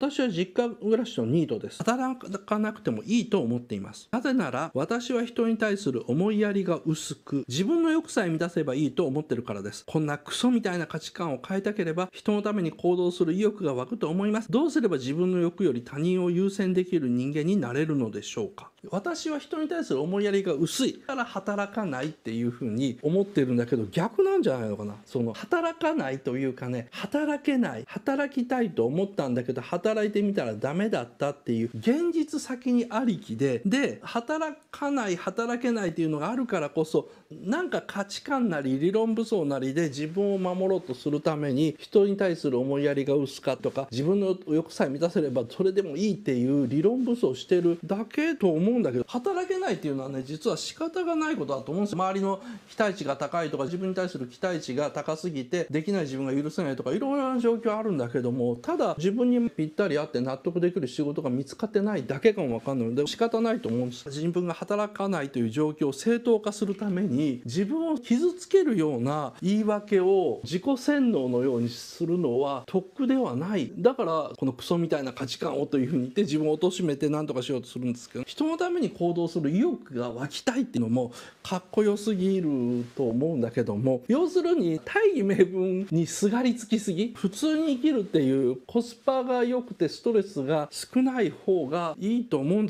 私は実家暮らしのニートです。働かなくてもいいと思っています。なぜなら、私は人に対する思いやりが薄く、自分の欲さえ満たせばいいと思ってるからです。こんなクソみたいな価値観を変えたければ、人のために行動する意欲が湧くと思います。どうすれば自分の欲より他人を優先できる人間になれるのでしょうか私は人に対する思いやりが薄いから働かないっていうふうに思ってるんだけど逆なんじゃないのかなその働かないというかね働けない働きたいと思ったんだけど働働いてみたらダメだったっていう現実先にありきでで働かない働けないっていうのがあるからこそなんか価値観なり理論武装なりで自分を守ろうとするために人に対する思いやりが薄かとか自分の欲さえ満たせればそれでもいいっていう理論武装してるだけと思うんだけど働けないっていうのはね実は仕方がないことだと思うんですよ。周りの期待値が高いとか自分に対する期待値が高すぎてできない自分が許せないとかいろいろな状況あるんだけどもただ自分にぴっったりあって納得できる仕事が見つかってないだけかも分かんないので仕方ないと思うんです自分が働かないという状況を正当化するために自分を傷つけるような言い訳を自己洗脳のようにするのはとっくではないだからこのクソみたいな価値観をというふうに言って自分を貶めて何とかしようとするんですけど人のために行動する意欲が湧きたいっていうのもかっこよすぎると思うんだけども要するに大義名分にすがりつきすぎ普通に生きるっていうコスパが良くてストレスが少ない方がいいと思うんです